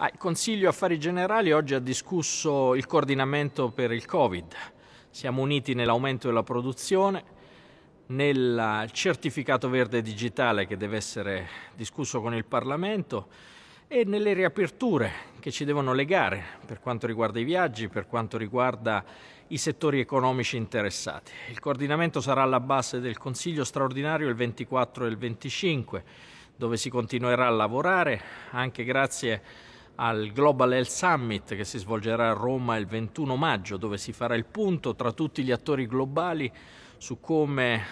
Ah, il Consiglio Affari Generali oggi ha discusso il coordinamento per il Covid. Siamo uniti nell'aumento della produzione, nel certificato verde digitale che deve essere discusso con il Parlamento e nelle riaperture che ci devono legare per quanto riguarda i viaggi, per quanto riguarda i settori economici interessati. Il coordinamento sarà alla base del Consiglio straordinario il 24 e il 25, dove si continuerà a lavorare anche grazie al Global Health Summit che si svolgerà a Roma il 21 maggio, dove si farà il punto tra tutti gli attori globali su come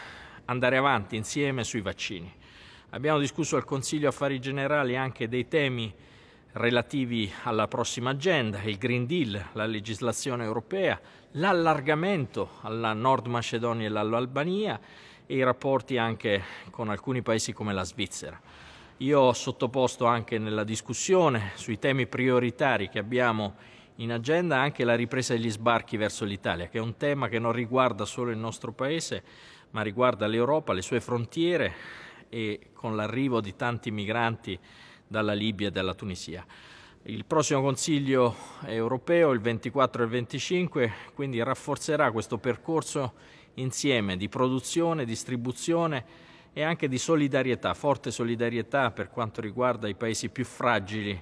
andare avanti insieme sui vaccini. Abbiamo discusso al Consiglio Affari Generali anche dei temi relativi alla prossima agenda, il Green Deal, la legislazione europea, l'allargamento alla Nord Macedonia e all'Albania e i rapporti anche con alcuni paesi come la Svizzera. Io ho sottoposto anche nella discussione sui temi prioritari che abbiamo in agenda anche la ripresa degli sbarchi verso l'Italia, che è un tema che non riguarda solo il nostro Paese, ma riguarda l'Europa, le sue frontiere e con l'arrivo di tanti migranti dalla Libia e dalla Tunisia. Il prossimo Consiglio europeo, il 24 e il 25, quindi rafforzerà questo percorso insieme di produzione, distribuzione, e anche di solidarietà, forte solidarietà per quanto riguarda i paesi più fragili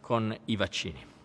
con i vaccini.